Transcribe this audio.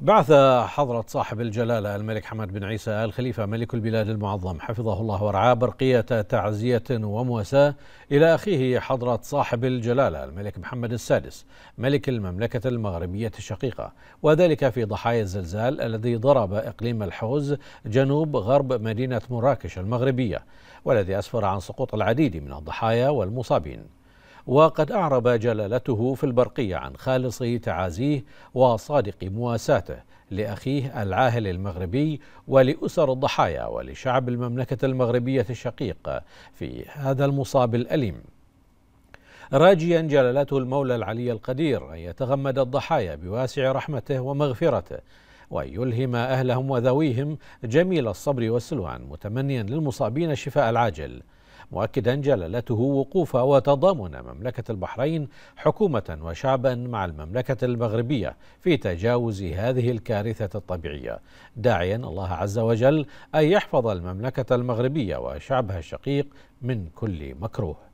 بعث حضرة صاحب الجلالة الملك حمد بن عيسى آل خليفة ملك البلاد المعظم حفظه الله ورعاه برقية تعزية ومواساة إلى أخيه حضرة صاحب الجلالة الملك محمد السادس ملك المملكة المغربية الشقيقة وذلك في ضحايا الزلزال الذي ضرب إقليم الحوز جنوب غرب مدينة مراكش المغربية والذي أسفر عن سقوط العديد من الضحايا والمصابين وقد أعرب جلالته في البرقية عن خالص تعازيه وصادق مواساته لأخيه العاهل المغربي ولأسر الضحايا ولشعب المملكة المغربية الشقيق في هذا المصاب الأليم راجيا جلالته المولى العلي القدير أن يتغمد الضحايا بواسع رحمته ومغفرته ويلهم أهلهم وذويهم جميل الصبر والسلوان متمنيا للمصابين الشفاء العاجل مؤكدا جلالته وقوف وتضامن مملكة البحرين حكومة وشعبا مع المملكة المغربية في تجاوز هذه الكارثة الطبيعية داعيا الله عز وجل أن يحفظ المملكة المغربية وشعبها الشقيق من كل مكروه